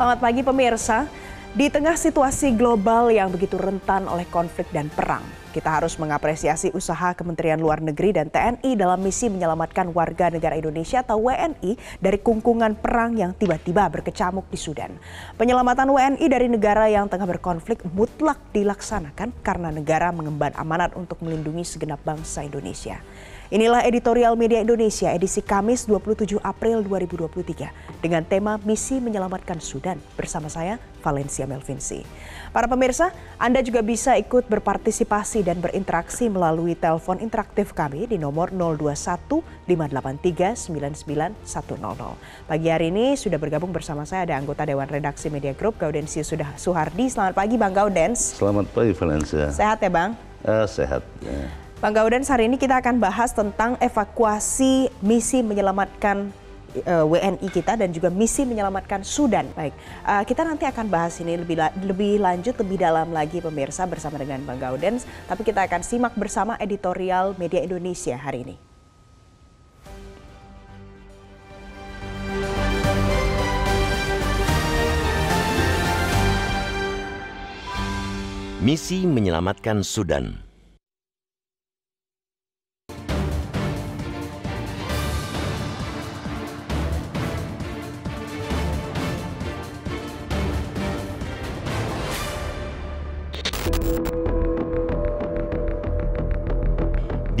Selamat pagi pemirsa. Di tengah situasi global yang begitu rentan oleh konflik dan perang, kita harus mengapresiasi usaha Kementerian Luar Negeri dan TNI dalam misi menyelamatkan warga negara Indonesia atau WNI dari kungkungan perang yang tiba-tiba berkecamuk di Sudan. Penyelamatan WNI dari negara yang tengah berkonflik mutlak dilaksanakan karena negara mengemban amanat untuk melindungi segenap bangsa Indonesia. Inilah editorial media Indonesia edisi Kamis 27 April 2023 dengan tema Misi Menyelamatkan Sudan bersama saya Valencia Melvinsi. Para pemirsa, Anda juga bisa ikut berpartisipasi dan berinteraksi melalui telepon interaktif kami di nomor 021 583 99100. Pagi hari ini sudah bergabung bersama saya ada anggota Dewan Redaksi Media Group Gaudensius sudah Suhardi. Selamat pagi Bang Gaudens. Selamat pagi Valencia. Sehat ya Bang? Uh, sehat. Yeah. Bang Gaudens, hari ini kita akan bahas tentang evakuasi misi menyelamatkan uh, e, WNI kita dan juga misi menyelamatkan Sudan. Baik, uh, kita nanti akan bahas ini lebih la lebih lanjut, lebih dalam lagi pemirsa bersama dengan Bang Gaudens. Tapi kita akan simak bersama editorial Media Indonesia hari ini. Misi menyelamatkan Sudan.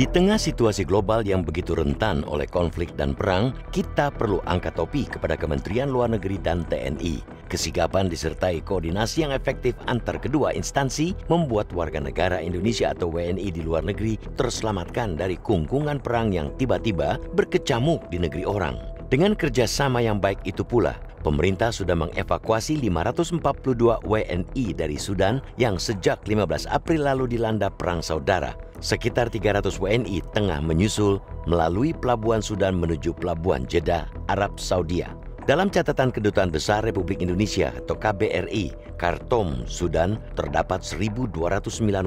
Di tengah situasi global yang begitu rentan oleh konflik dan perang, kita perlu angkat topi kepada Kementerian Luar Negeri dan TNI. Kesigapan disertai koordinasi yang efektif antar kedua instansi membuat warga negara Indonesia atau WNI di luar negeri terselamatkan dari kungkungan perang yang tiba-tiba berkecamuk di negeri orang. Dengan kerjasama yang baik itu pula, pemerintah sudah mengevakuasi 542 WNI dari Sudan yang sejak 15 April lalu dilanda perang saudara Sekitar 300 WNI tengah menyusul melalui Pelabuhan Sudan menuju Pelabuhan Jeddah, Arab Saudi. Dalam catatan Kedutaan Besar Republik Indonesia atau KBRI, Kartom, Sudan, terdapat 1.209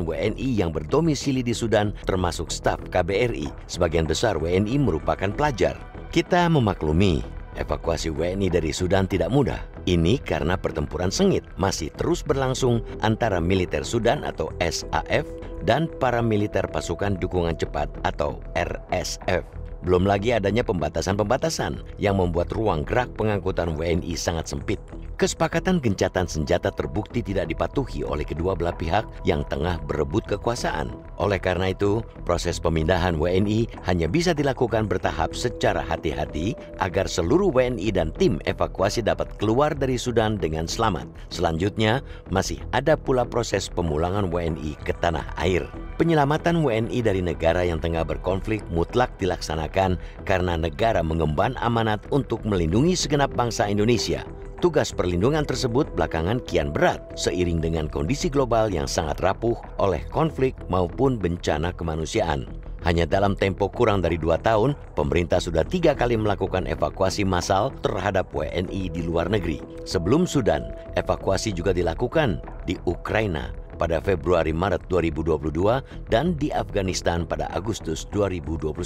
WNI yang berdomisili di Sudan termasuk staf KBRI. Sebagian besar WNI merupakan pelajar. Kita memaklumi Evakuasi WNI dari Sudan tidak mudah. Ini karena pertempuran sengit masih terus berlangsung antara militer Sudan atau SAF dan militer pasukan dukungan cepat atau RSF. Belum lagi adanya pembatasan-pembatasan yang membuat ruang gerak pengangkutan WNI sangat sempit. Kesepakatan gencatan senjata terbukti tidak dipatuhi oleh kedua belah pihak yang tengah berebut kekuasaan. Oleh karena itu, proses pemindahan WNI hanya bisa dilakukan bertahap secara hati-hati agar seluruh WNI dan tim evakuasi dapat keluar dari Sudan dengan selamat. Selanjutnya, masih ada pula proses pemulangan WNI ke tanah air air. Penyelamatan WNI dari negara yang tengah berkonflik mutlak dilaksanakan karena negara mengemban amanat untuk melindungi segenap bangsa Indonesia. Tugas perlindungan tersebut belakangan kian berat seiring dengan kondisi global yang sangat rapuh oleh konflik maupun bencana kemanusiaan. Hanya dalam tempo kurang dari dua tahun, pemerintah sudah tiga kali melakukan evakuasi massal terhadap WNI di luar negeri. Sebelum Sudan, evakuasi juga dilakukan di Ukraina, pada Februari-Maret 2022 dan di Afghanistan pada Agustus 2021.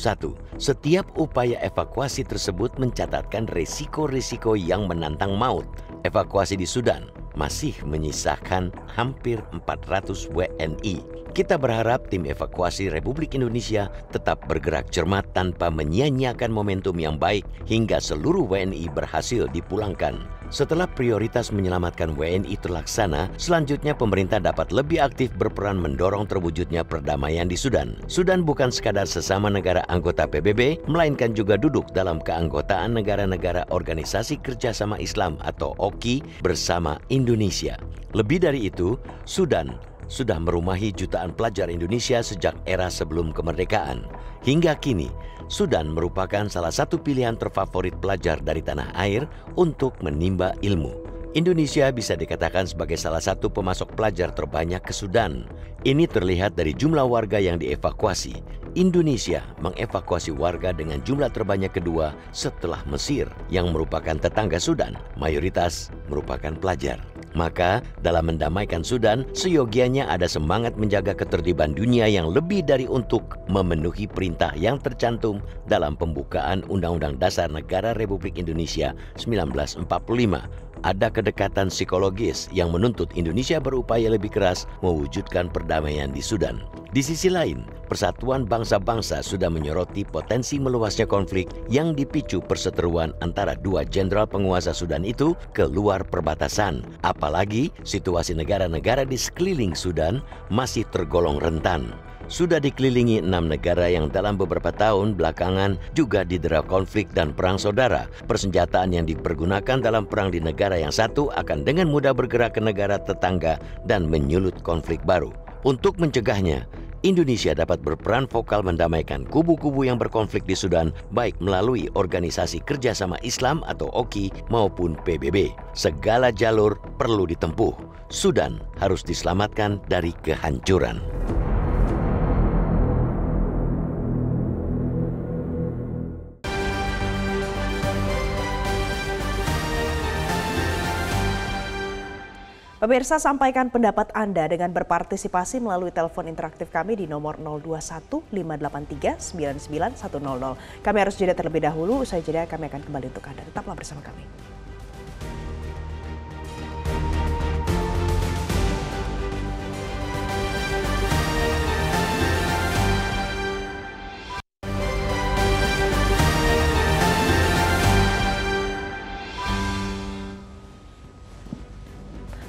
Setiap upaya evakuasi tersebut mencatatkan risiko-risiko yang menantang maut. Evakuasi di Sudan masih menyisakan hampir 400 WNI. Kita berharap tim evakuasi Republik Indonesia tetap bergerak cermat tanpa menyia-nyiakan momentum yang baik hingga seluruh WNI berhasil dipulangkan. Setelah prioritas menyelamatkan WNI terlaksana, selanjutnya pemerintah dapat lebih aktif berperan mendorong terwujudnya perdamaian di Sudan. Sudan bukan sekadar sesama negara anggota PBB, melainkan juga duduk dalam keanggotaan negara-negara Organisasi Kerjasama Islam atau OKI bersama Indonesia. Lebih dari itu, Sudan sudah merumahi jutaan pelajar Indonesia sejak era sebelum kemerdekaan. Hingga kini, Sudan merupakan salah satu pilihan terfavorit pelajar dari tanah air untuk menimba ilmu. Indonesia bisa dikatakan sebagai salah satu pemasok pelajar terbanyak ke Sudan. Ini terlihat dari jumlah warga yang dievakuasi. Indonesia mengevakuasi warga dengan jumlah terbanyak kedua setelah Mesir, yang merupakan tetangga Sudan, mayoritas merupakan pelajar. Maka, dalam mendamaikan Sudan, seyogianya ada semangat menjaga ketertiban dunia yang lebih dari untuk memenuhi perintah yang tercantum dalam pembukaan Undang-Undang Dasar Negara Republik Indonesia 1945 ada kedekatan psikologis yang menuntut Indonesia berupaya lebih keras mewujudkan perdamaian di Sudan. Di sisi lain, persatuan bangsa-bangsa sudah menyoroti potensi meluasnya konflik yang dipicu perseteruan antara dua jenderal penguasa Sudan itu ke luar perbatasan. Apalagi situasi negara-negara di sekeliling Sudan masih tergolong rentan sudah dikelilingi enam negara yang dalam beberapa tahun belakangan juga didera konflik dan perang saudara. Persenjataan yang dipergunakan dalam perang di negara yang satu akan dengan mudah bergerak ke negara tetangga dan menyulut konflik baru. Untuk mencegahnya, Indonesia dapat berperan vokal mendamaikan kubu-kubu yang berkonflik di Sudan baik melalui Organisasi Kerjasama Islam atau OKI maupun PBB. Segala jalur perlu ditempuh. Sudan harus diselamatkan dari kehancuran. Pemirsa sampaikan pendapat Anda dengan berpartisipasi melalui telepon interaktif kami di nomor 021 583 99100. Kami harus jeda terlebih dahulu, usai jeda kami akan kembali untuk Anda. Tetaplah bersama kami.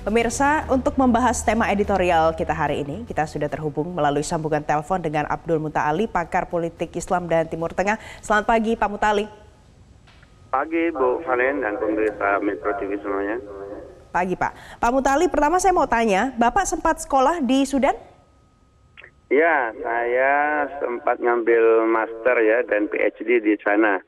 Pemirsa, untuk membahas tema editorial kita hari ini, kita sudah terhubung melalui sambungan telepon dengan Abdul Muta'ali, pakar politik Islam dan Timur Tengah. Selamat pagi, Pak Muta'ali. Pagi, Bu Valen dan pemirsa Metro TV semuanya. Pagi, Pak. Pak Muta'ali, pertama saya mau tanya, Bapak sempat sekolah di Sudan? Ya, saya sempat ngambil master ya dan PhD di sana.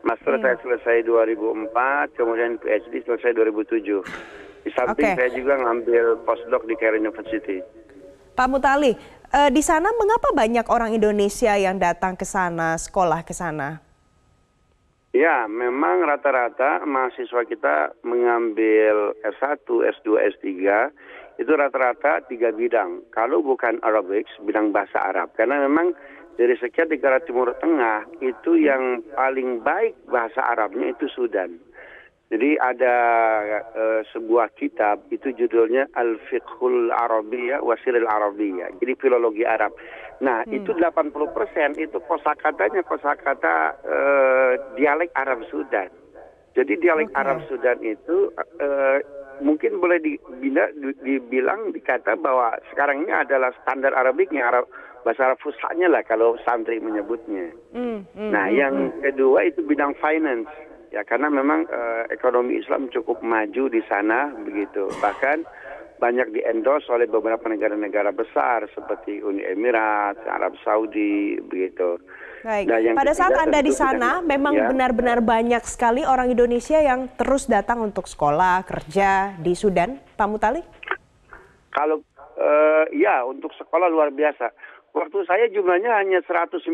Master ya. saya selesai 2004, kemudian PhD selesai 2007. Di samping okay. saya juga ngambil postdoc di Care University. Pak Mutali, eh, di sana mengapa banyak orang Indonesia yang datang ke sana, sekolah ke sana? Ya, memang rata-rata mahasiswa kita mengambil S1, S2, S3 itu rata-rata tiga bidang. Kalau bukan Arabic, bidang bahasa Arab. Karena memang dari sekian negara Timur Tengah itu yang paling baik bahasa Arabnya itu Sudan. Jadi ada uh, sebuah kitab itu judulnya Al Fiqhul Arabiyah Wasilil Arabiyah. Jadi filologi Arab. Nah, hmm. itu 80% itu kosakatanya kosakata uh, dialek Arab Sudan. Jadi dialek okay. Arab Sudan itu uh, mungkin boleh dibina, dibilang dikata bahwa sekarang ini adalah standar Arabiknya Arab bahasa Arab fusahnya lah kalau santri menyebutnya. Hmm, hmm, nah, hmm, yang hmm. kedua itu bidang finance ya karena memang uh, ekonomi Islam cukup maju di sana begitu bahkan banyak diendorse oleh beberapa negara-negara besar seperti Uni Emirat, Arab Saudi, begitu. Baik. Nah, yang Pada saat Anda di sana, kita, memang ya. benar-benar ya. banyak sekali orang Indonesia yang terus datang untuk sekolah, kerja di Sudan, Pak Mutali? Kalau uh, ya untuk sekolah luar biasa. Waktu saya jumlahnya hanya 198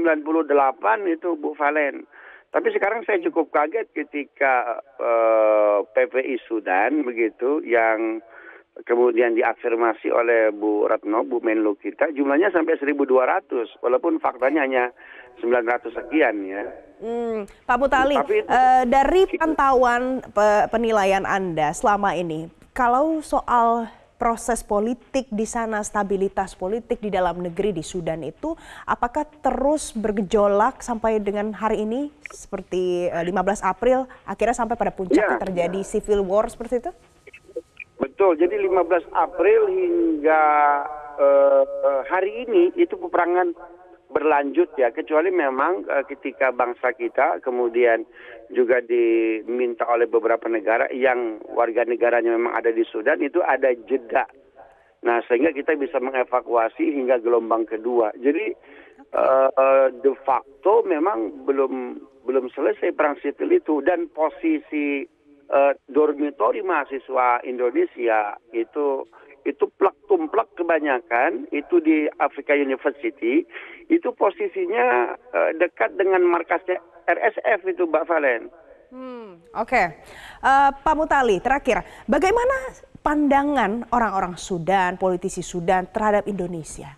itu Bu Valen. Tapi sekarang saya cukup kaget ketika uh, eh, PPI Sudan begitu yang kemudian diafirmasi oleh Bu Ratno, Bu Menlu kita, jumlahnya sampai 1.200, walaupun faktanya hanya 900 sekian ya. Hmm, Pak Mutali, itu, uh, dari gitu. pantauan penilaian Anda selama ini, kalau soal proses politik di sana, stabilitas politik di dalam negeri di Sudan itu apakah terus bergejolak sampai dengan hari ini seperti 15 eh, April akhirnya sampai pada puncak ya, terjadi ya. civil war seperti itu? Betul. Jadi 15 April hingga uh, hari ini itu peperangan berlanjut ya kecuali memang uh, ketika bangsa kita kemudian juga diminta oleh beberapa negara yang warga negaranya memang ada di Sudan itu ada jeda. Nah, sehingga kita bisa mengevakuasi hingga gelombang kedua. Jadi uh, de facto memang belum belum selesai perang sipil itu dan posisi uh, dormitori mahasiswa Indonesia itu itu plak tumplak kebanyakan itu di Afrika University itu posisinya uh, dekat dengan markasnya RSF itu Mbak Valen. Hmm, Oke, okay. uh, eh, Pak Mutali terakhir, bagaimana pandangan orang-orang Sudan, politisi Sudan terhadap Indonesia?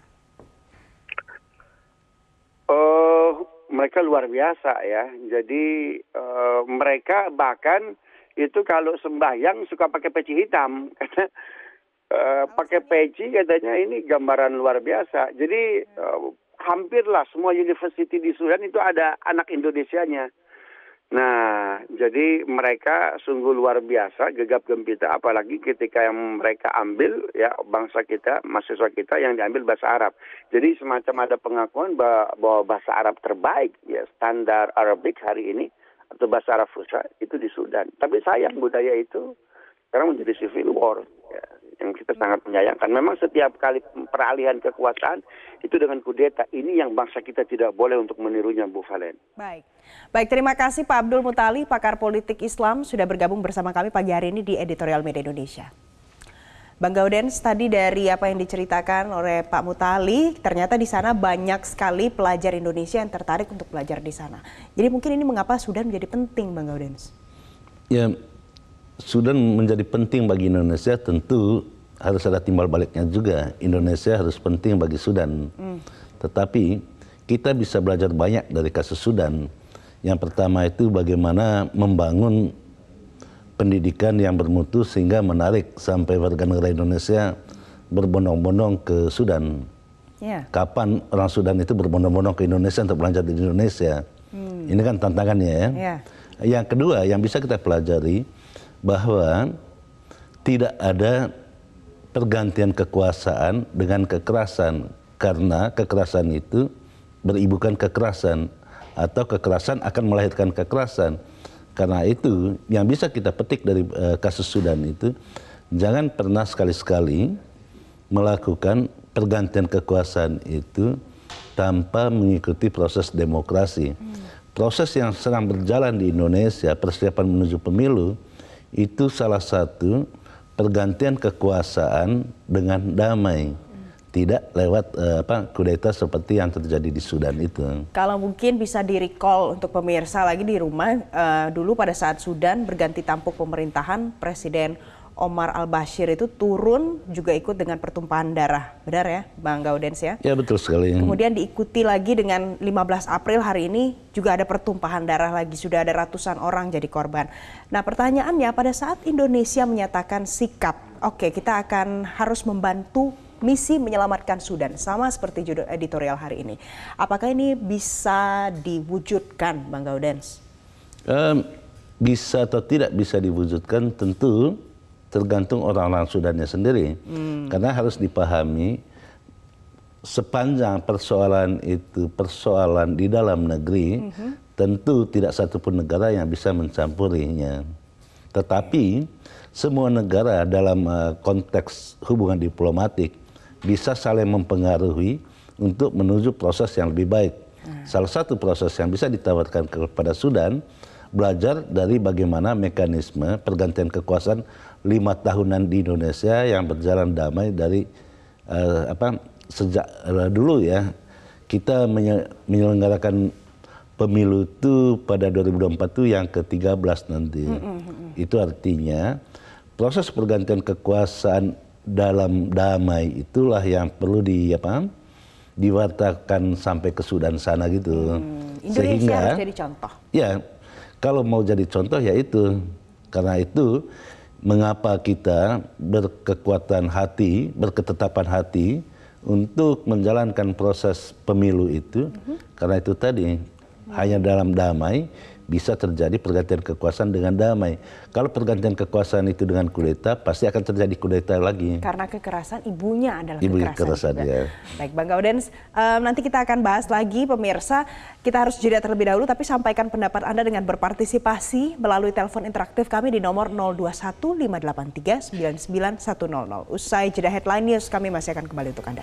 Uh, mereka luar biasa ya, jadi uh, mereka bahkan itu kalau sembahyang suka pakai peci hitam karena Eh, pakai peci katanya ini gambaran luar biasa. Jadi uh, hampirlah semua university di Sudan itu ada anak Indonesianya. Nah, jadi mereka sungguh luar biasa gegap gempita apalagi ketika yang mereka ambil ya bangsa kita, mahasiswa kita yang diambil bahasa Arab. Jadi semacam ada pengakuan bahwa bahasa Arab terbaik ya standar Arabik hari ini atau bahasa Arab Fusa itu di Sudan. Tapi sayang budaya itu sekarang menjadi civil war ya, yang kita sangat menyayangkan. Memang setiap kali peralihan kekuasaan itu dengan kudeta ini yang bangsa kita tidak boleh untuk menirunya Bu Valen. Baik. Baik, terima kasih Pak Abdul Mutali, pakar politik Islam sudah bergabung bersama kami pagi hari ini di Editorial Media Indonesia. Bang Gaudens, tadi dari apa yang diceritakan oleh Pak Mutali, ternyata di sana banyak sekali pelajar Indonesia yang tertarik untuk belajar di sana. Jadi mungkin ini mengapa Sudan menjadi penting, Bang Gaudens? Ya, Sudan menjadi penting bagi Indonesia tentu harus ada timbal baliknya juga. Indonesia harus penting bagi Sudan. Mm. Tetapi kita bisa belajar banyak dari kasus Sudan. Yang pertama itu bagaimana membangun pendidikan yang bermutu sehingga menarik sampai warga negara Indonesia berbondong-bondong ke Sudan. Yeah. Kapan orang Sudan itu berbondong-bondong ke Indonesia untuk belajar di Indonesia? Mm. Ini kan tantangannya ya. Yeah. Yang kedua yang bisa kita pelajari, bahwa tidak ada pergantian kekuasaan dengan kekerasan karena kekerasan itu beribukan kekerasan atau kekerasan akan melahirkan kekerasan. Karena itu yang bisa kita petik dari uh, kasus Sudan itu jangan pernah sekali-sekali melakukan pergantian kekuasaan itu tanpa mengikuti proses demokrasi. Hmm. Proses yang sedang berjalan di Indonesia, persiapan menuju pemilu, itu salah satu pergantian kekuasaan dengan damai tidak lewat uh, apa kudeta seperti yang terjadi di Sudan itu. Kalau mungkin bisa di recall untuk pemirsa lagi di rumah uh, dulu pada saat Sudan berganti tampuk pemerintahan Presiden Omar Al Bashir itu turun juga ikut dengan pertumpahan darah. Benar ya, Bang Gaudens ya? Ya betul sekali. Kemudian diikuti lagi dengan 15 April hari ini juga ada pertumpahan darah lagi. Sudah ada ratusan orang jadi korban. Nah pertanyaannya pada saat Indonesia menyatakan sikap, oke okay, kita akan harus membantu misi menyelamatkan Sudan sama seperti judul editorial hari ini. Apakah ini bisa diwujudkan, Bang Gaudens? Um, bisa atau tidak bisa diwujudkan tentu tergantung orang-orang Sudannya sendiri. Hmm. Karena harus dipahami sepanjang persoalan itu persoalan di dalam negeri, -hmm. tentu tidak satu pun negara yang bisa mencampurinya. Tetapi semua negara dalam eh, konteks hubungan diplomatik bisa saling mempengaruhi untuk menuju proses yang lebih baik. Hmm. Salah satu proses yang bisa ditawarkan kepada Sudan belajar dari bagaimana mekanisme pergantian kekuasaan lima tahunan di Indonesia yang berjalan damai dari uh, apa sejak uh, dulu ya kita menyelenggarakan pemilu itu pada 2024 itu yang ke-13 nanti. Mm -hmm. Itu artinya proses pergantian kekuasaan dalam damai itulah yang perlu di apa? diwartakan sampai ke Sudan sana gitu. Hmm. Indonesia Sehingga harus jadi contoh. Ya. Kalau mau jadi contoh ya itu. Karena itu mengapa kita berkekuatan hati, berketetapan hati untuk menjalankan proses pemilu itu, mm -hmm. karena itu tadi mm -hmm. hanya dalam damai bisa terjadi pergantian kekuasaan dengan damai. Kalau pergantian kekuasaan itu dengan kudeta, pasti akan terjadi kudeta lagi. Karena kekerasan ibunya adalah Ibu kekerasan. kekerasan Ya. Baik Bang Gaudens, um, nanti kita akan bahas lagi pemirsa. Kita harus jeda terlebih dahulu, tapi sampaikan pendapat Anda dengan berpartisipasi melalui telepon interaktif kami di nomor 021 583 99100. Usai jeda headline news, kami masih akan kembali untuk Anda.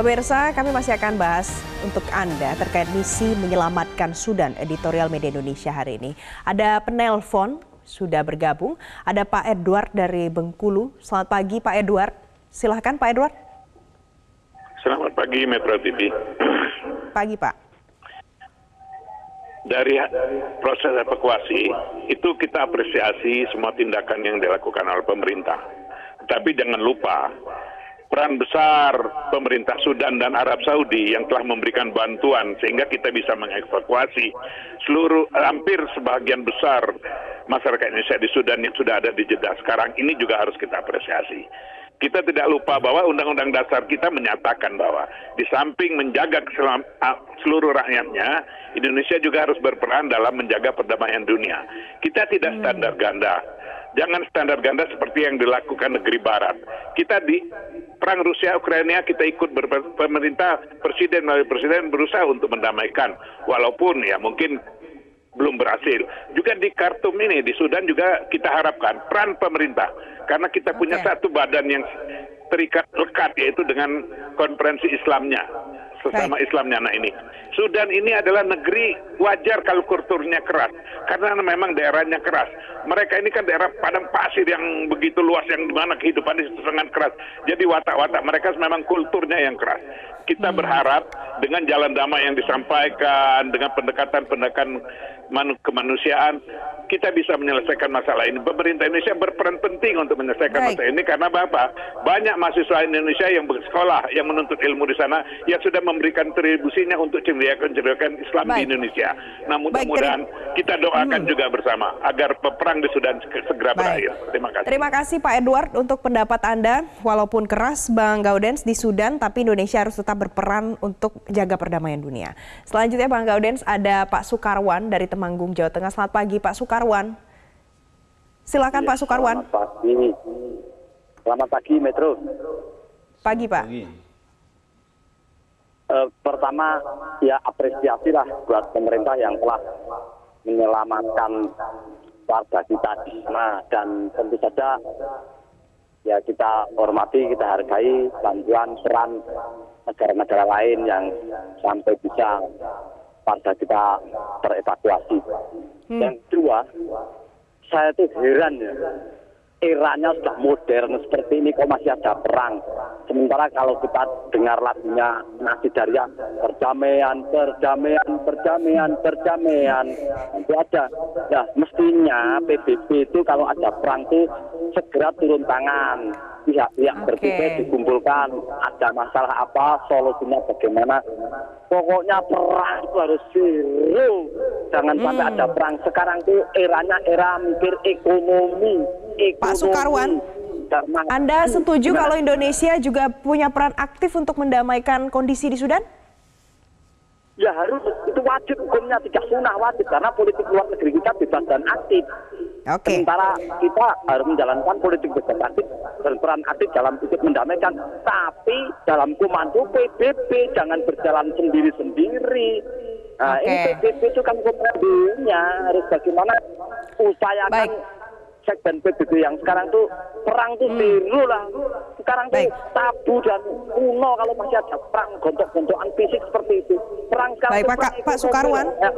Pemirsa, kami masih akan bahas untuk Anda terkait misi menyelamatkan Sudan editorial media Indonesia hari ini. Ada penelpon sudah bergabung, ada Pak Edward dari Bengkulu. Selamat pagi Pak Edward, silahkan Pak Edward. Selamat pagi Metro TV. Pagi Pak. Dari proses evakuasi, itu kita apresiasi semua tindakan yang dilakukan oleh pemerintah. Tapi jangan lupa, peran besar pemerintah Sudan dan Arab Saudi yang telah memberikan bantuan sehingga kita bisa mengevakuasi seluruh hampir sebagian besar masyarakat Indonesia di Sudan yang sudah ada di Jeddah sekarang ini juga harus kita apresiasi. Kita tidak lupa bahwa Undang-Undang Dasar kita menyatakan bahwa di samping menjaga seluruh rakyatnya, Indonesia juga harus berperan dalam menjaga perdamaian dunia. Kita tidak hmm. standar ganda jangan standar ganda seperti yang dilakukan negeri barat. Kita di perang Rusia Ukraina kita ikut pemerintah presiden melalui presiden berusaha untuk mendamaikan walaupun ya mungkin belum berhasil. Juga di Khartoum ini di Sudan juga kita harapkan peran pemerintah karena kita punya okay. satu badan yang terikat lekat yaitu dengan konferensi Islamnya sesama right. Islamnya anak ini. Sudan ini adalah negeri wajar kalau kulturnya keras karena memang daerahnya keras. Mereka ini kan daerah padang pasir yang begitu luas yang mana kehidupannya sangat keras. Jadi watak-watak mereka memang kulturnya yang keras. Kita hmm. berharap dengan jalan damai yang disampaikan, dengan pendekatan-pendekatan manu kemanusiaan, kita bisa menyelesaikan masalah ini. Pemerintah Indonesia berperan penting untuk menyelesaikan right. masalah ini karena Bapak banyak mahasiswa Indonesia yang bersekolah yang menuntut ilmu di sana yang sudah memberikan kontribusinya untuk cendekiawan-cendekiawan Islam Baik. di Indonesia. Nah mudah-mudahan kita doakan hmm. juga bersama agar peperang di Sudan segera Baik. berakhir. Terima kasih. Terima kasih Pak Edward untuk pendapat Anda. Walaupun keras Bang Gaudens di Sudan, tapi Indonesia harus tetap berperan untuk jaga perdamaian dunia. Selanjutnya Bang Gaudens ada Pak Sukarwan dari Temanggung, Jawa Tengah. Selamat pagi Pak Sukarwan. Silakan ya, Pak Sukarwan. Selamat pagi. Selamat pagi Metro. Pagi Pak. Pagi. Eh, pertama ya apresiasi lah buat pemerintah yang telah menyelamatkan warga kita di sana dan tentu saja ya kita hormati, kita hargai bantuan peran negara-negara lain yang sampai bisa warga kita terevakuasi. Hmm. Yang kedua, saya tuh heran ya eranya sudah modern seperti ini kok masih ada perang. Sementara kalau kita dengar lagunya Nasi Darya, perdamaian, perdamaian, perdamaian, perdamaian, itu ada. Ya mestinya PBB itu kalau ada perang itu segera turun tangan pihak-pihak okay. berbeda dikumpulkan ada masalah apa solusinya bagaimana pokoknya perang itu harus zero jangan hmm. ada perang sekarang tuh eranya era mikir ekonomi Eh, Pak Sukarwan, Anda setuju kalau Indonesia juga punya peran aktif untuk mendamaikan kondisi di Sudan? Ya harus, itu wajib hukumnya tidak sunnah wajib karena politik luar negeri kita bebas dan aktif. Okay. Sementara kita harus menjalankan politik bebas aktif dan peran aktif dalam ikut mendamaikan, tapi dalam komando PBB jangan berjalan sendiri-sendiri. Nah, okay. ini PBB itu kan komandonya harus bagaimana usahakan Baik. Polsek dan PBB yang sekarang tuh perang tuh hmm. biru lah. Sekarang Baik. tuh tabu dan kuno kalau masih ada perang gontok-gontokan fisik seperti itu. Perang kan Baik, Pak, Pak Sukarwan. Ya,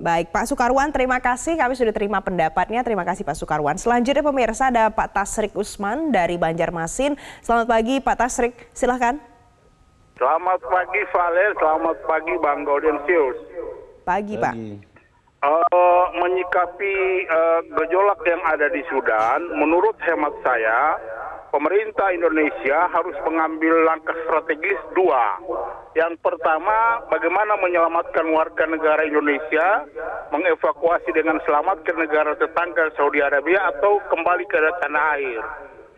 Baik, Pak Sukarwan, terima kasih. Kami sudah terima pendapatnya. Terima kasih Pak Sukarwan. Selanjutnya pemirsa ada Pak Tasrik Usman dari Banjarmasin. Selamat pagi Pak Tasrik, silahkan. Selamat pagi Valer, selamat pagi Bang Golden Sius. Pagi, pagi. Pak. Uh, eh, menyikapi uh, gejolak yang ada di Sudan, menurut hemat saya, pemerintah Indonesia harus mengambil langkah strategis dua. Yang pertama, bagaimana menyelamatkan warga negara Indonesia, mengevakuasi dengan selamat ke negara tetangga Saudi Arabia atau kembali ke tanah air.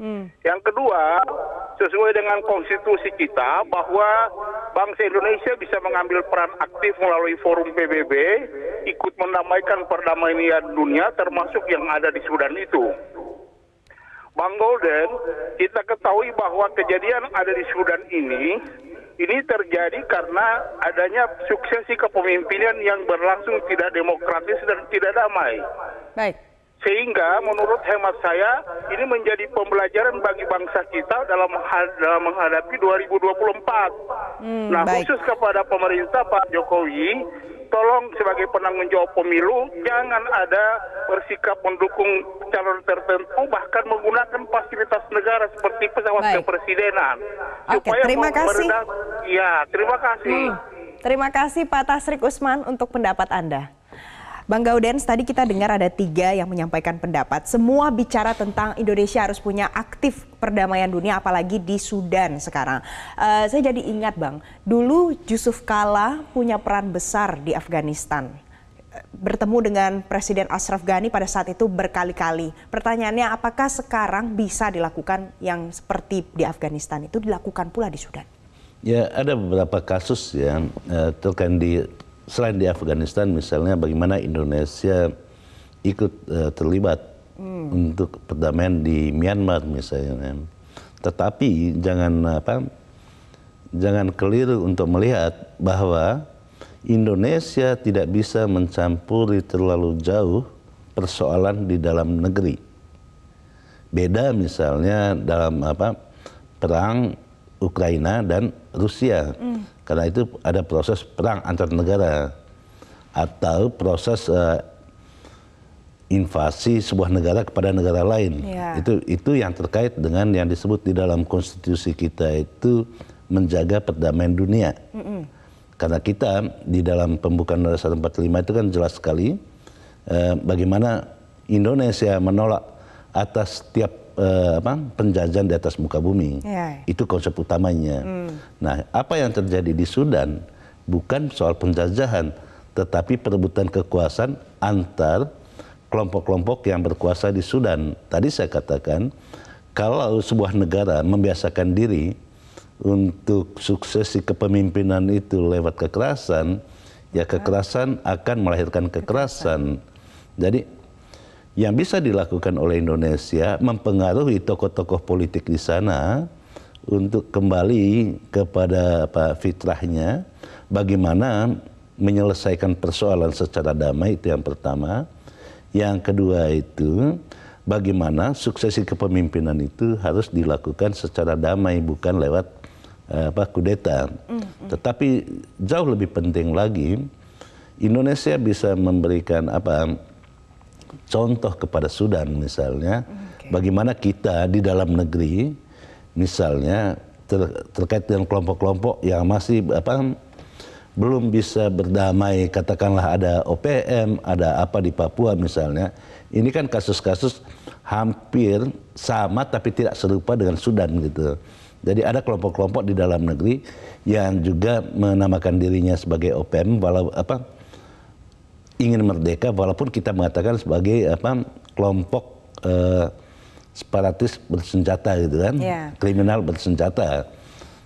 Hmm. Yang kedua, sesuai dengan konstitusi kita bahwa bangsa Indonesia bisa mengambil peran aktif melalui forum PBB, ikut mendamaikan perdamaian dunia termasuk yang ada di Sudan itu. Bang Golden, kita ketahui bahwa kejadian ada di Sudan ini ini terjadi karena adanya suksesi kepemimpinan yang berlangsung tidak demokratis dan tidak damai. Baik sehingga menurut hemat saya ini menjadi pembelajaran bagi bangsa kita dalam dalam menghadapi 2024. Hmm, nah, baik. khusus kepada pemerintah Pak Jokowi, tolong sebagai penanggung jawab pemilu jangan ada bersikap mendukung calon tertentu bahkan menggunakan fasilitas negara seperti pesawat kepresidenan. Oke, okay, terima kasih. ya, terima kasih. Hmm. Terima kasih Pak Tasrik Usman untuk pendapat Anda. Bang Gaudens, tadi kita dengar ada tiga yang menyampaikan pendapat. Semua bicara tentang Indonesia harus punya aktif perdamaian dunia, apalagi di Sudan sekarang. Uh, saya jadi ingat Bang, dulu Yusuf Kala punya peran besar di Afghanistan bertemu dengan Presiden Ashraf Ghani pada saat itu berkali-kali. Pertanyaannya apakah sekarang bisa dilakukan yang seperti di Afghanistan itu dilakukan pula di Sudan? Ya ada beberapa kasus yang uh, eh, di selain di Afghanistan misalnya bagaimana Indonesia ikut uh, terlibat hmm. untuk perdamaian di Myanmar misalnya. Tetapi jangan apa jangan keliru untuk melihat bahwa Indonesia tidak bisa mencampuri terlalu jauh persoalan di dalam negeri. Beda misalnya dalam apa perang Ukraina dan Rusia. Mm. Karena itu ada proses perang antar negara atau proses uh, invasi sebuah negara kepada negara lain. Yeah. Itu itu yang terkait dengan yang disebut di dalam konstitusi kita itu menjaga perdamaian dunia. Mm -mm. Karena kita di dalam pembukaan Dasar 45 itu kan jelas sekali uh, bagaimana Indonesia menolak atas setiap Eh, apa, penjajahan di atas muka bumi. Yeah. Itu konsep utamanya. Mm. Nah, apa yang terjadi di Sudan bukan soal penjajahan, tetapi perebutan kekuasaan antar kelompok-kelompok yang berkuasa di Sudan. Tadi saya katakan, kalau sebuah negara membiasakan diri untuk suksesi kepemimpinan itu lewat kekerasan, ya kekerasan akan melahirkan kekerasan. Jadi yang bisa dilakukan oleh Indonesia mempengaruhi tokoh-tokoh politik di sana untuk kembali kepada apa fitrahnya bagaimana menyelesaikan persoalan secara damai itu yang pertama yang kedua itu bagaimana suksesi kepemimpinan itu harus dilakukan secara damai bukan lewat eh, apa kudeta mm, -hmm. tetapi jauh lebih penting lagi Indonesia bisa memberikan apa contoh kepada Sudan misalnya okay. bagaimana kita di dalam negeri misalnya ter, terkait dengan kelompok-kelompok yang masih apa belum bisa berdamai katakanlah ada OPM ada apa di Papua misalnya ini kan kasus-kasus hampir sama tapi tidak serupa dengan Sudan gitu jadi ada kelompok-kelompok di dalam negeri yang juga menamakan dirinya sebagai OPM walau apa ingin merdeka walaupun kita mengatakan sebagai apa kelompok eh, separatis bersenjata gitu kan, yeah. kriminal bersenjata.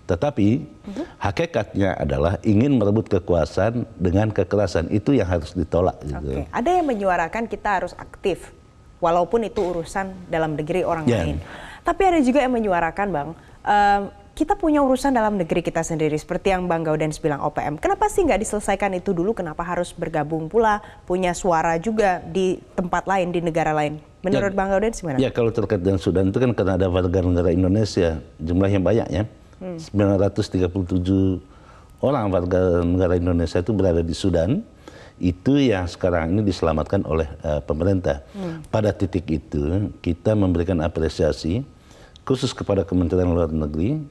Tetapi mm-hmm. hakikatnya adalah ingin merebut kekuasaan dengan kekerasan itu yang harus ditolak gitu. Okay. Ada yang menyuarakan kita harus aktif walaupun itu urusan dalam negeri orang yeah. lain. Tapi ada juga yang menyuarakan Bang eh, kita punya urusan dalam negeri kita sendiri seperti yang Bang Gaudens bilang OPM. Kenapa sih nggak diselesaikan itu dulu? Kenapa harus bergabung pula punya suara juga di tempat lain di negara lain? Menurut ya, Bang Gaudens gimana? Ya kalau terkait dengan Sudan itu kan karena ada warga negara Indonesia jumlahnya banyak ya. Hmm. 937 orang warga negara Indonesia itu berada di Sudan. Itu yang sekarang ini diselamatkan oleh uh, pemerintah. Hmm. Pada titik itu kita memberikan apresiasi khusus kepada Kementerian Luar Negeri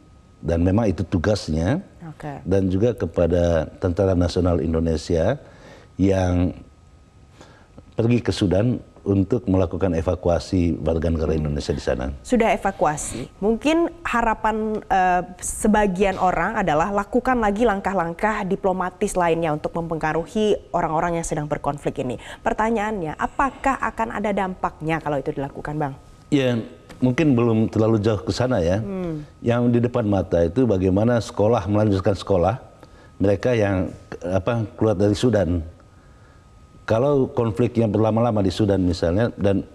dan memang itu tugasnya okay. dan juga kepada Tentara Nasional Indonesia yang pergi ke Sudan untuk melakukan evakuasi warga negara hmm. Indonesia di sana. Sudah evakuasi. Mungkin harapan uh, sebagian orang adalah lakukan lagi langkah-langkah diplomatis lainnya untuk mempengaruhi orang-orang yang sedang berkonflik ini. Pertanyaannya, apakah akan ada dampaknya kalau itu dilakukan, Bang? Ya, mungkin belum terlalu jauh ke sana ya. Hmm. Yang di depan mata itu bagaimana sekolah melanjutkan sekolah mereka yang apa keluar dari Sudan. Kalau konflik yang berlama-lama di Sudan misalnya dan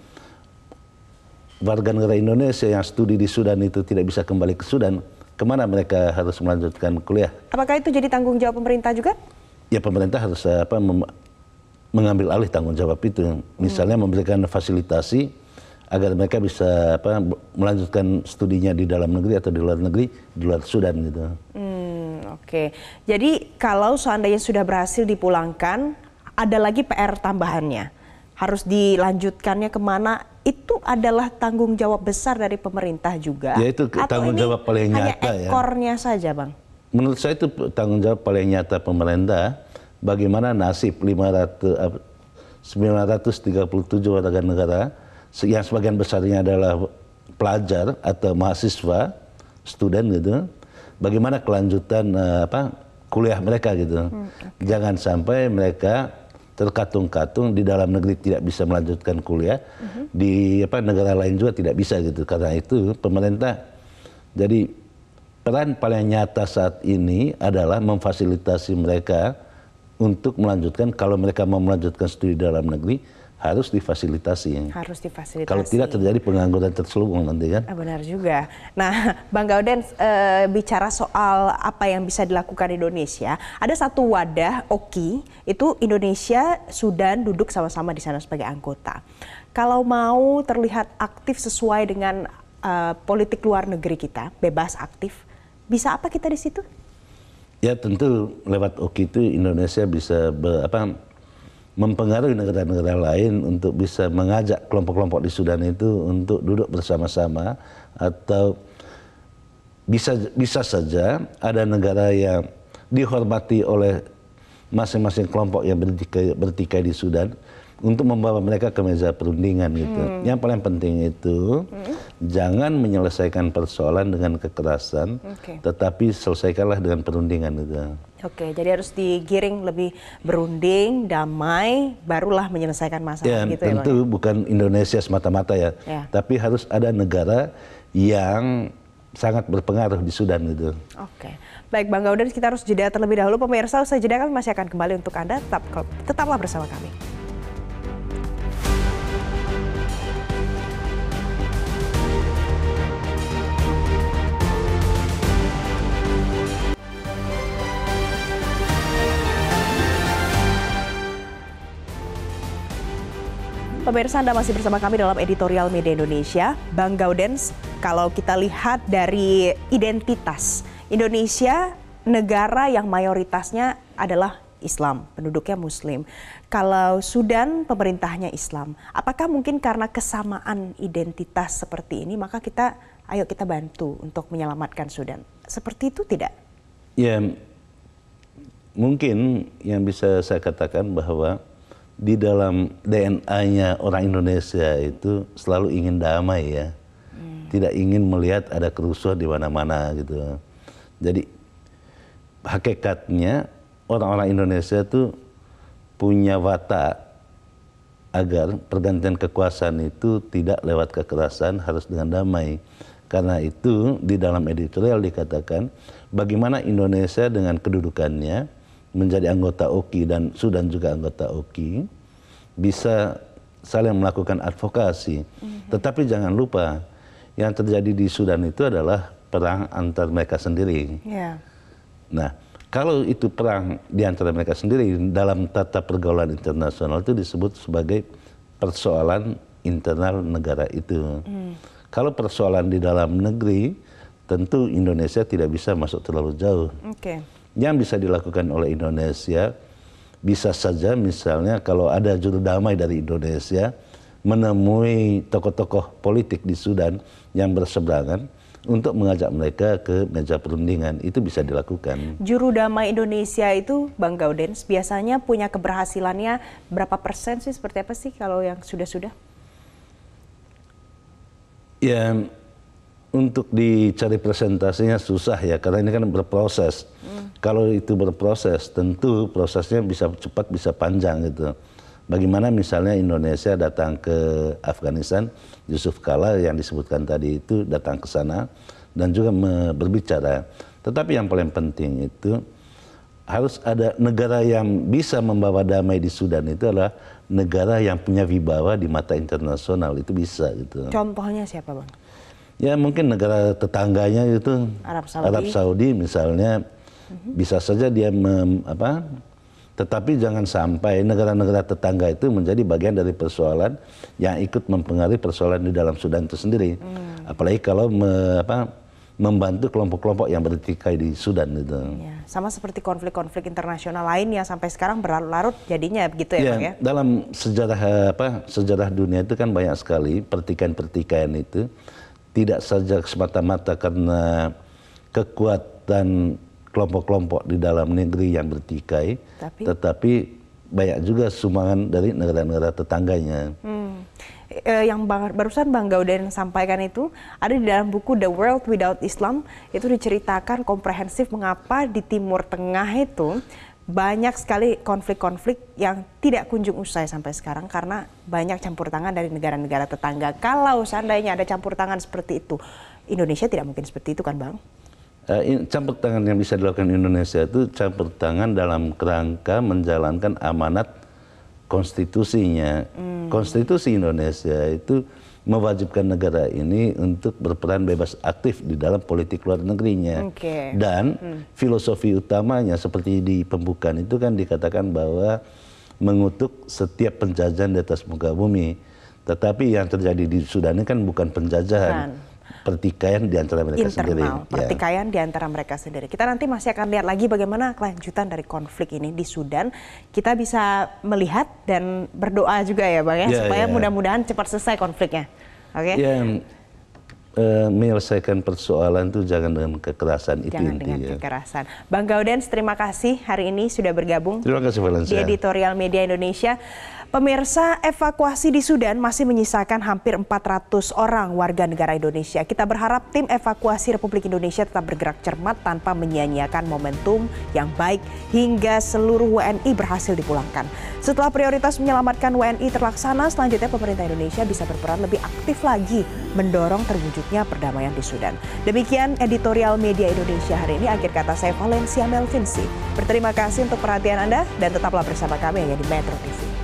warga negara Indonesia yang studi di Sudan itu tidak bisa kembali ke Sudan, kemana mereka harus melanjutkan kuliah? Apakah itu jadi tanggung jawab pemerintah juga? Ya pemerintah harus apa mengambil alih tanggung jawab itu, misalnya hmm. memberikan fasilitasi agar mereka bisa apa, melanjutkan studinya di dalam negeri atau di luar negeri di luar Sudan gitu. Hmm, Oke, okay. jadi kalau seandainya sudah berhasil dipulangkan, ada lagi PR tambahannya, harus dilanjutkannya kemana? Itu adalah tanggung jawab besar dari pemerintah juga. Ya itu atau tanggung jawab paling nyata hanya ekornya saja, bang. Menurut saya itu tanggung jawab paling nyata pemerintah. Bagaimana nasib 500 937 warga negara yang sebagian besarnya adalah pelajar atau mahasiswa, student gitu. Bagaimana kelanjutan uh, apa kuliah mereka gitu. Hmm. Jangan sampai mereka terkatung-katung di dalam negeri tidak bisa melanjutkan kuliah hmm. di apa negara lain juga tidak bisa gitu. Karena itu pemerintah jadi peran paling nyata saat ini adalah memfasilitasi mereka untuk melanjutkan kalau mereka mau melanjutkan studi dalam negeri harus difasilitasi. Harus difasilitasi. Kalau tidak terjadi pengangguran terselubung nanti kan. Ah, benar juga. Nah, Bang Gauden e, eh, bicara soal apa yang bisa dilakukan Indonesia, ada satu wadah OKI itu Indonesia Sudan duduk sama-sama di sana sebagai anggota. Kalau mau terlihat aktif sesuai dengan e, politik luar negeri kita, bebas aktif, bisa apa kita di situ? Ya tentu lewat OKI itu Indonesia bisa ber, apa mempengaruhi negara-negara lain untuk bisa mengajak kelompok-kelompok di Sudan itu untuk duduk bersama-sama atau bisa bisa saja ada negara yang dihormati oleh masing-masing kelompok yang bertikai, bertikai di Sudan untuk membawa mereka ke meja perundingan gitu. Hmm. Yang paling penting itu hmm. jangan menyelesaikan persoalan dengan kekerasan, okay. tetapi selesaikanlah dengan perundingan gitu. Oke, jadi harus digiring lebih berunding, damai, barulah menyelesaikan masalah. Gitu ya, gitu tentu ya, bukan Indonesia semata-mata ya, ya, tapi harus ada negara yang sangat berpengaruh di Sudan itu. Oke, baik Bang Gaudens, kita harus jeda terlebih dahulu. Pemirsa, usai jeda kami masih akan kembali untuk Anda. Tetap, tetaplah bersama kami. Pemirsa Anda masih bersama kami dalam editorial media Indonesia. Bang Gaudens, kalau kita lihat dari identitas, Indonesia negara yang mayoritasnya adalah Islam, penduduknya Muslim. Kalau Sudan pemerintahnya Islam, apakah mungkin karena kesamaan identitas seperti ini maka kita ayo kita bantu untuk menyelamatkan Sudan? Seperti itu tidak? Ya, mungkin yang bisa saya katakan bahwa di dalam DNA-nya orang Indonesia itu selalu ingin damai ya. Hmm. Tidak ingin melihat ada kerusuhan di mana-mana gitu. Jadi hakikatnya orang-orang Indonesia itu punya watak agar pergantian kekuasaan itu tidak lewat kekerasan harus dengan damai. Karena itu di dalam editorial dikatakan bagaimana Indonesia dengan kedudukannya menjadi anggota OKI dan Sudan juga anggota OKI bisa saling melakukan advokasi. Mm-hmm. Tetapi jangan lupa yang terjadi di Sudan itu adalah perang antar mereka sendiri. Yeah. Nah, kalau itu perang di antara mereka sendiri dalam tata pergaulan internasional itu disebut sebagai persoalan internal negara itu. Mm. Kalau persoalan di dalam negeri, tentu Indonesia tidak bisa masuk terlalu jauh. Okay yang bisa dilakukan oleh Indonesia bisa saja misalnya kalau ada juru damai dari Indonesia menemui tokoh-tokoh politik di Sudan yang berseberangan untuk mengajak mereka ke meja perundingan itu bisa dilakukan. Juru damai Indonesia itu Bang Gaudens biasanya punya keberhasilannya berapa persen sih seperti apa sih kalau yang sudah-sudah? Ya untuk dicari presentasinya susah ya karena ini kan berproses. Hmm. Kalau itu berproses, tentu prosesnya bisa cepat bisa panjang gitu. Bagaimana misalnya Indonesia datang ke Afghanistan, Yusuf Kala yang disebutkan tadi itu datang ke sana dan juga berbicara. Tetapi yang paling penting itu harus ada negara yang bisa membawa damai di Sudan itu adalah negara yang punya wibawa di mata internasional itu bisa gitu. Contohnya siapa bang? Ya mungkin negara tetangganya itu Arab Saudi, Arab Saudi misalnya mm bisa saja dia mem, apa tetapi jangan sampai negara-negara tetangga itu menjadi bagian dari persoalan yang ikut mempengaruhi persoalan di dalam Sudan itu sendiri. Hmm. Apalagi kalau me, apa, membantu kelompok-kelompok yang bertikai di Sudan itu. Ya, sama seperti konflik-konflik internasional lain yang sampai sekarang berlarut-larut jadinya begitu ya, ya, Bang, ya. Dalam sejarah apa sejarah dunia itu kan banyak sekali pertikaian-pertikaian itu tidak saja semata-mata karena kekuatan kelompok-kelompok di dalam negeri yang bertikai, tapi, tetapi banyak juga sumbangan dari negara-negara tetangganya. Hmm. E, yang bang, barusan Bang Gauden sampaikan itu ada di dalam buku The World Without Islam itu diceritakan komprehensif mengapa di Timur Tengah itu banyak sekali konflik-konflik yang tidak kunjung usai sampai sekarang karena banyak campur tangan dari negara-negara tetangga. Kalau seandainya ada campur tangan seperti itu, Indonesia tidak mungkin seperti itu kan Bang? Eh, campur tangan yang bisa dilakukan Indonesia itu campur tangan dalam kerangka menjalankan amanat konstitusinya. Hmm. Konstitusi Indonesia itu mewajibkan negara ini untuk berperan bebas aktif di dalam politik luar negerinya. Okay. Dan hmm. filosofi utamanya seperti di pembukaan itu kan dikatakan bahwa mengutuk setiap penjajahan di atas muka bumi. Tetapi yang terjadi di Sudan ini kan bukan penjajahan pertikaian di antara mereka internal, sendiri. Ya. Pertikaian ya. di antara mereka sendiri. Kita nanti masih akan lihat lagi bagaimana kelanjutan dari konflik ini di Sudan. Kita bisa melihat dan berdoa juga ya Bang ya, ya supaya ya. mudah-mudahan cepat selesai konfliknya. Oke. Okay? Ya, eh, menyelesaikan persoalan itu jangan dengan kekerasan jangan itu jangan dengan kekerasan. Bang Gaudens terima kasih hari ini sudah bergabung. Terima kasih Di Editorial Media Indonesia. Pemirsa, evakuasi di Sudan masih menyisakan hampir 400 orang warga negara Indonesia. Kita berharap tim evakuasi Republik Indonesia tetap bergerak cermat tanpa menyia-nyiakan momentum yang baik hingga seluruh WNI berhasil dipulangkan. Setelah prioritas menyelamatkan WNI terlaksana, selanjutnya pemerintah Indonesia bisa berperan lebih aktif lagi mendorong terwujudnya perdamaian di Sudan. Demikian editorial media Indonesia hari ini. Akhir kata saya Valencia Melvinsi. Berterima kasih untuk perhatian Anda dan tetaplah bersama kami hanya di Metro TV.